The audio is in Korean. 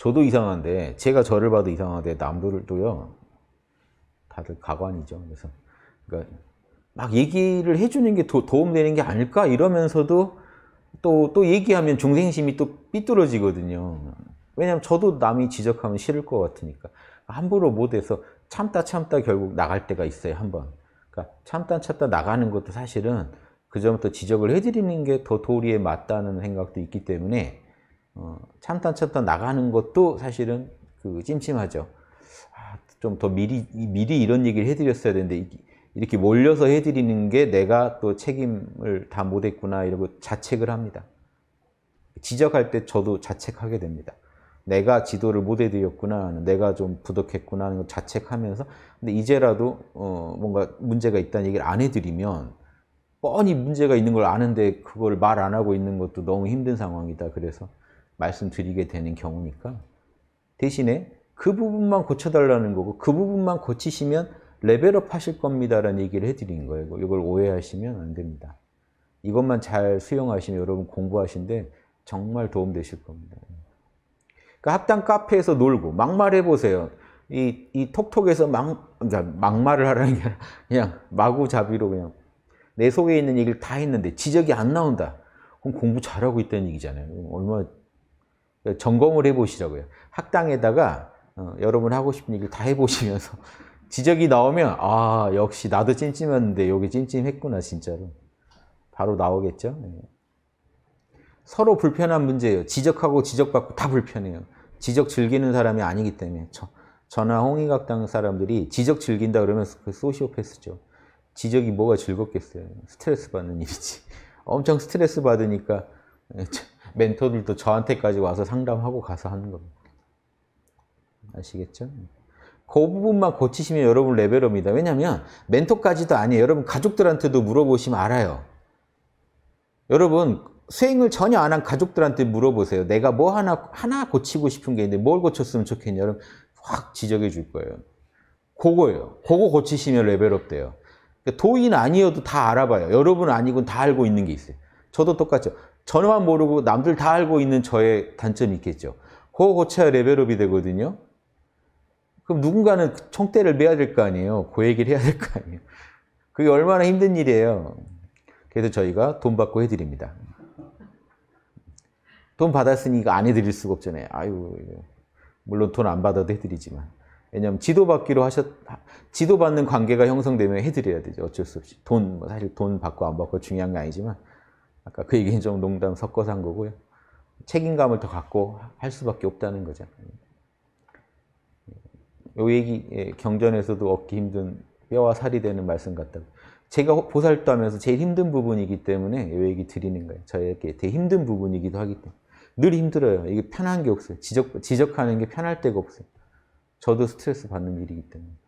저도 이상한데 제가 저를 봐도 이상한데 남들도요 다들 가관이죠. 그래서 그러니까 막 얘기를 해주는 게 도, 도움되는 게 아닐까 이러면서도 또또 또 얘기하면 중생심이 또 삐뚤어지거든요. 왜냐하면 저도 남이 지적하면 싫을 것 같으니까 함부로 못해서 참다 참다 결국 나갈 때가 있어요 한번. 그러니까 참다 참다 나가는 것도 사실은 그점부터 지적을 해드리는 게 더 도리에 맞다는 생각도 있기 때문에 어, 참다 참다 나가는 것도 사실은 그 찜찜하죠. 아, 좀 더 미리 미리 이런 얘기를 해드렸어야 되는데 이렇게 몰려서 해드리는 게 내가 또 책임을 다 못했구나 이러고 자책을 합니다. 지적할 때 저도 자책하게 됩니다. 내가 지도를 못 해드렸구나, 내가 좀부덕했구나 하는 걸 자책하면서 근데 이제라도 어, 뭔가 문제가 있다는 얘기를 안 해드리면 뻔히 문제가 있는 걸 아는데 그걸 말 안 하고 있는 것도 너무 힘든 상황이다. 그래서 말씀드리게 되는 경우니까 대신에 그 부분만 고쳐달라는 거고 그 부분만 고치시면 레벨업 하실 겁니다라는 얘기를 해드린 거예요. 이걸 오해하시면 안 됩니다. 이것만 잘 수용하시면 여러분 공부하신데 정말 도움되실 겁니다. 그러니까 합당 카페에서 놀고 막말해보세요. 이, 이 톡톡에서 막, 막말을 하라는 게 아니라 그냥 마구잡이로 그냥 내 속에 있는 얘기를 다 했는데 지적이 안 나온다. 그럼 공부 잘하고 있다는 얘기잖아요. 얼마나 점검을 해보시라고요. 학당에다가 어, 여러분 하고 싶은 얘기를 다 해보시면서 지적이 나오면 아 역시 나도 찜찜했는데 여기 찜찜했구나 진짜로 바로 나오겠죠. 네. 서로 불편한 문제예요. 지적하고 지적받고 다 불편해요. 지적 즐기는 사람이 아니기 때문에 저, 저나 홍익학당 사람들이 지적 즐긴다 그러면 그 소시오패스죠. 지적이 뭐가 즐겁겠어요. 스트레스 받는 일이지. 엄청 스트레스 받으니까 네, 멘토들도 저한테까지 와서 상담하고 가서 하는 겁니다. 아시겠죠? 그 부분만 고치시면 여러분 레벨업입니다. 왜냐하면 멘토까지도 아니에요. 여러분 가족들한테도 물어보시면 알아요. 여러분 수행을 전혀 안 한 가족들한테 물어보세요. 내가 뭐 하나 하나 고치고 싶은 게 있는데 뭘 고쳤으면 좋겠냐? 여러분 확 지적해 줄 거예요. 그거예요. 그거 고치시면 레벨업 돼요. 그러니까 도인 아니어도 다 알아봐요. 여러분 아니군 다 알고 있는 게 있어요. 저도 똑같죠. 저만 모르고 남들 다 알고 있는 저의 단점이 있겠죠. 호거 고쳐야 레벨업이 되거든요. 그럼 누군가는 그 총대를 매야 될 거 아니에요. 그 얘기를 해야 될 거 아니에요. 그게 얼마나 힘든 일이에요. 그래서 저희가 돈 받고 해드립니다. 돈 받았으니 까안 해드릴 수가 없잖아요. 아유, 물론 돈 안 받아도 해드리지만. 왜냐하면 지도 받기로 하셨, 지도 받는 관계가 형성되면 해드려야 되죠. 어쩔 수 없이. 돈, 뭐 사실 돈 받고 안 받고 중요한 게 아니지만. 아까 그 얘기는 좀 농담 섞어서 한 거고요. 책임감을 더 갖고 할 수밖에 없다는 거죠. 요 얘기 예, 경전에서도 얻기 힘든 뼈와 살이 되는 말씀 같다고. 제가 보살도 하면서 제일 힘든 부분이기 때문에 요 얘기 드리는 거예요. 저에게 되게 힘든 부분이기도 하기 때문에. 늘 힘들어요. 이게 편한 게 없어요. 지적, 지적하는 게 편할 데가 없어요. 저도 스트레스 받는 일이기 때문에.